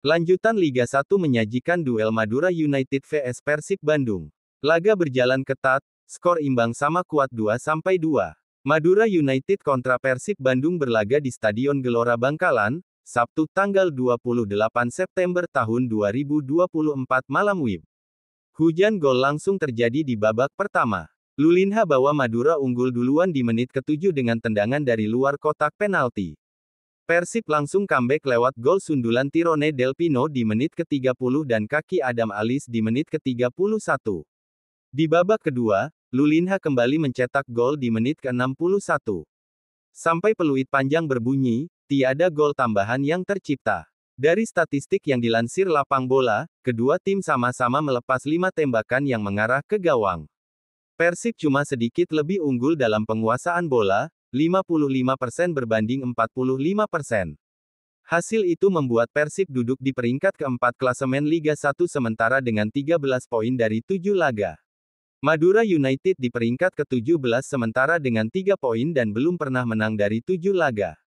Lanjutan Liga 1 menyajikan duel Madura United vs Persib Bandung. Laga berjalan ketat, skor imbang sama kuat 2 2. Madura United kontra Persib Bandung berlaga di Stadion Gelora Bangkalan, Sabtu tanggal 28 September tahun 2024 malam WIB. Hujan gol langsung terjadi di babak pertama. Lulinha bawa Madura unggul duluan di menit ke ketujuh dengan tendangan dari luar kotak penalti. Persib langsung comeback lewat gol sundulan Tirone Del Pino di menit ke-30 dan kaki Adam Alis di menit ke-31. Di babak kedua, Lulinha kembali mencetak gol di menit ke-61. Sampai peluit panjang berbunyi, tiada gol tambahan yang tercipta. Dari statistik yang dilansir lapang bola, kedua tim sama-sama melepas lima tembakan yang mengarah ke gawang. Persib cuma sedikit lebih unggul dalam penguasaan bola, 55% berbanding 45%. Hasil itu membuat Persib duduk di peringkat keempat klasemen Liga 1 sementara dengan 13 poin dari 7 laga. Madura United di peringkat ke-17 sementara dengan 3 poin dan belum pernah menang dari 7 laga.